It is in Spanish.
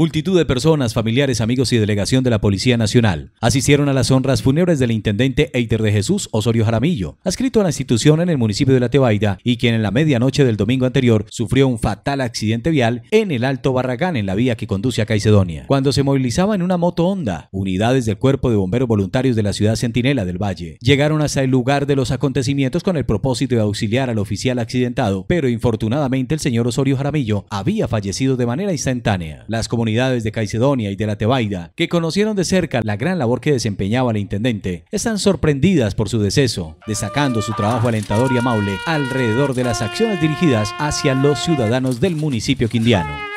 Multitud de personas, familiares, amigos y delegación de la Policía Nacional asistieron a las honras fúnebres del intendente Eiter de Jesús Osorio Jaramillo, adscrito a la institución en el municipio de La Tebaida y quien en la medianoche del domingo anterior sufrió un fatal accidente vial en el Alto Barragán en la vía que conduce a Caicedonia, cuando se movilizaba en una moto Honda. Unidades del Cuerpo de Bomberos Voluntarios de la ciudad Centinela del Valle llegaron hasta el lugar de los acontecimientos con el propósito de auxiliar al oficial accidentado, pero infortunadamente el señor Osorio Jaramillo había fallecido de manera instantánea. Las de Caicedonia y de la Tebaida, que conocieron de cerca la gran labor que desempeñaba el intendente, están sorprendidas por su deceso, destacando su trabajo alentador y amable alrededor de las acciones dirigidas hacia los ciudadanos del municipio quindiano.